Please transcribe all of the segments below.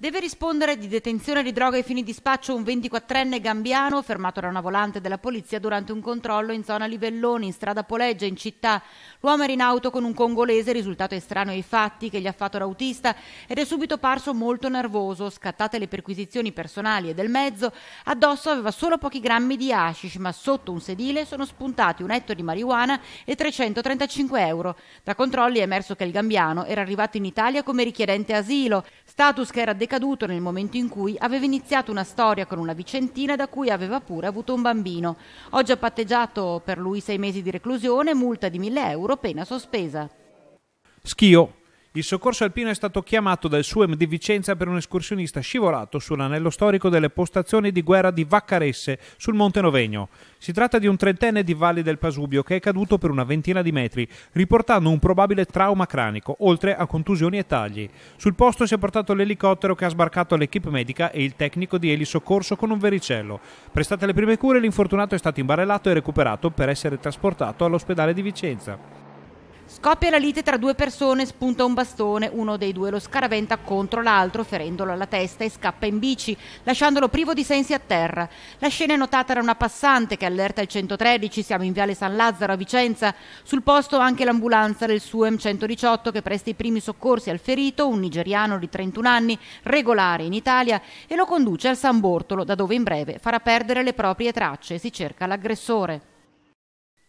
Deve rispondere di detenzione di droga ai fini di spaccio un 24enne gambiano fermato da una volante della polizia durante un controllo in zona Livelloni, in strada Poleggia, in città. L'uomo era in auto con un congolese risultato estraneo ai fatti che gli ha fatto l'autista ed è subito parso molto nervoso. Scattate le perquisizioni personali e del mezzo, addosso aveva solo pochi grammi di hashish, ma sotto un sedile sono spuntati un etto di marijuana e 335 euro. Da controlli è emerso che il gambiano era arrivato in Italia come richiedente asilo, status che era declarato decaduto nel momento in cui aveva iniziato una storia con una vicentina da cui aveva pure avuto un bambino. Oggi ha patteggiato per lui sei mesi di reclusione, multa di 1000 euro, pena sospesa. Schio, il soccorso alpino è stato chiamato dal SUEM di Vicenza per un escursionista scivolato sull'anello storico delle postazioni di guerra di Vaccaresse sul Monte Novegno. Si tratta di un trentenne di Valle del Pasubio che è caduto per una ventina di metri, riportando un probabile trauma cranico, oltre a contusioni e tagli. Sul posto si è portato l'elicottero che ha sbarcato l'equipe medica e il tecnico di elisoccorso con un vericello. Prestate le prime cure, l'infortunato è stato imbarellato e recuperato per essere trasportato all'ospedale di Vicenza. Scoppia la lite tra due persone, spunta un bastone, uno dei due lo scaraventa contro l'altro ferendolo alla testa e scappa in bici, lasciandolo privo di sensi a terra. La scena è notata da una passante che allerta il 113, siamo in Viale San Lazzaro a Vicenza, sul posto anche l'ambulanza del SUEM 118 che presta i primi soccorsi al ferito, un nigeriano di 31 anni, regolare in Italia, e lo conduce al San Bortolo, da dove in breve farà perdere le proprie tracce e si cerca l'aggressore.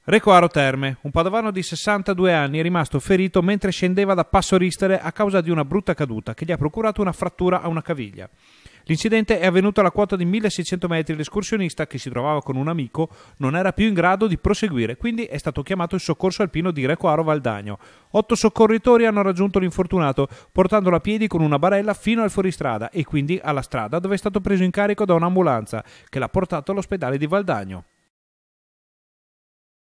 Recuaro Terme, un padovano di 62 anni è rimasto ferito mentre scendeva da Passo Ristere a causa di una brutta caduta che gli ha procurato una frattura a una caviglia. L'incidente è avvenuto alla quota di 1600 metri. L'escursionista, che si trovava con un amico, non era più in grado di proseguire, quindi è stato chiamato il soccorso alpino di Recuaro Valdagno. Otto soccorritori hanno raggiunto l'infortunato, portandolo a piedi con una barella fino al fuoristrada e quindi alla strada dove è stato preso in carico da un'ambulanza che l'ha portato all'ospedale di Valdagno.